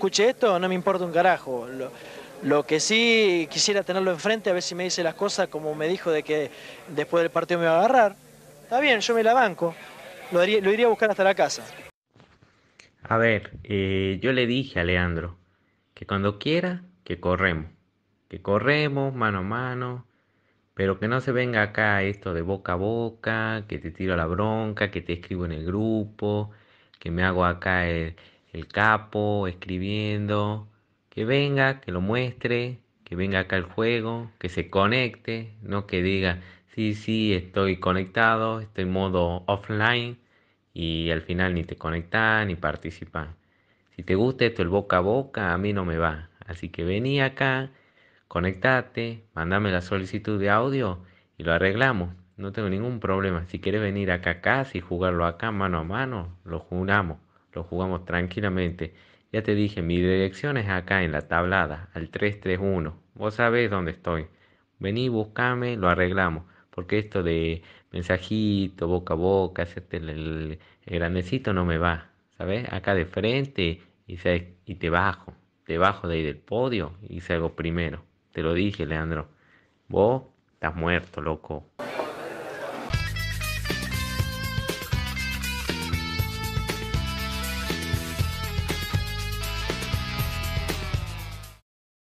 escuche esto, no me importa un carajo. Lo, que sí quisiera tenerlo enfrente, a ver si me dice las cosas como me dijo de que después del partido me va a agarrar. Está bien, yo me la banco. Lo, lo iría a buscar hasta la casa. A ver, eh, yo le dije a Leandro que cuando quiera, que corremos. Que corremos mano a mano, pero que no se venga acá esto de boca a boca, que te tiro la bronca, que te escribo en el grupo, que me hago acá el, el capo escribiendo, que venga, que lo muestre, que venga acá el juego, que se conecte, no que diga, sí, sí, estoy conectado, estoy en modo offline y al final ni te conecta ni participa. Si te gusta esto el boca a boca, a mí no me va. Así que vení acá, conectate, mandame la solicitud de audio y lo arreglamos. No tengo ningún problema. Si quieres venir acá a casa y jugarlo acá mano a mano, lo juramos lo jugamos tranquilamente. Ya te dije, mi dirección es acá en la tablada, al 331. Vos sabés dónde estoy. Vení, buscame, lo arreglamos. Porque esto de mensajito, boca a boca, hacerte el, grandecito no me va. ¿Sabes? Acá de frente y, y te bajo. Te bajo de ahí del podio y salgo primero. Te lo dije, Leandro. Vos estás muerto, loco.